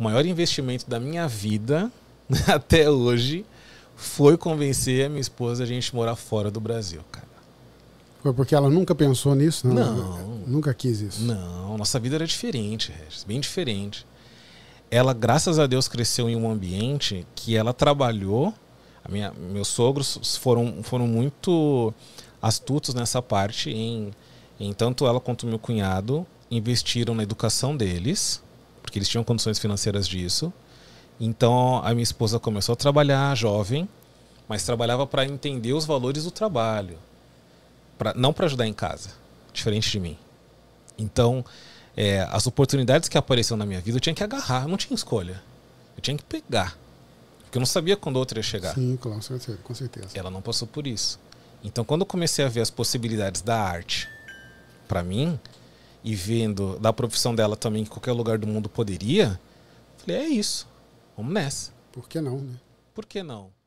O maior investimento da minha vida até hoje foi convencer a minha esposa a gente morar fora do Brasil, cara. Foi porque ela nunca pensou nisso, né? Não. Nunca quis isso. Não, nossa vida era diferente, Regis, bem diferente. Ela, graças a Deus, cresceu em um ambiente que ela trabalhou. Minha, meus sogros foram, foram muito astutos nessa parte em, em tanto ela quanto meu cunhado investiram na educação deles porque eles tinham condições financeiras disso. Então a minha esposa começou a trabalhar jovem, mas trabalhava para entender os valores do trabalho, pra, não para ajudar em casa, diferente de mim. Então é, as oportunidades que apareceram na minha vida eu tinha que agarrar, eu não tinha escolha, eu tinha que pegar, porque eu não sabia quando outra ia chegar. Sim, com certeza. Ela não passou por isso. Então quando eu comecei a ver as possibilidades da arte para mim e vendo da profissão dela também que qualquer lugar do mundo poderia, falei, é isso. Vamos nessa. Por que não, né? Por que não?